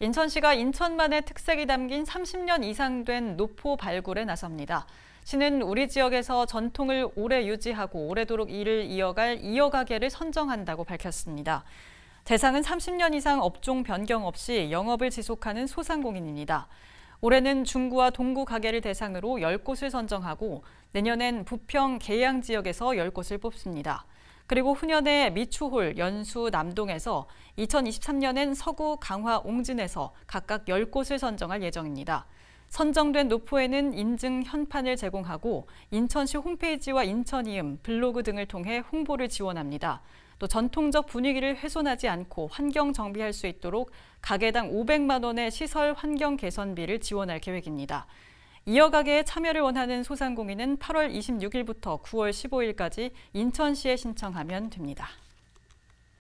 인천시가 인천만의 특색이 담긴 30년 이상 된 노포 발굴에 나섭니다. 시는 우리 지역에서 전통을 오래 유지하고 오래도록 일을 이어갈 이어가게를 선정한다고 밝혔습니다. 대상은 30년 이상 업종 변경 없이 영업을 지속하는 소상공인입니다. 올해는 중구와 동구 가게를 대상으로 10곳을 선정하고 내년엔 부평, 계양 지역에서 10곳을 뽑습니다. 그리고 훈연의 미추홀, 연수, 남동에서 2023년엔 서구, 강화, 옹진에서 각각 10곳을 선정할 예정입니다. 선정된 노포에는 인증 현판을 제공하고 인천시 홈페이지와 인천이음, 블로그 등을 통해 홍보를 지원합니다. 또 전통적 분위기를 훼손하지 않고 환경 정비할 수 있도록 가게당 500만 원의 시설 환경 개선비를 지원할 계획입니다. 이어가게 참여를 원하는 소상공인은 8월 26일부터 9월 15일까지 인천시에 신청하면 됩니다.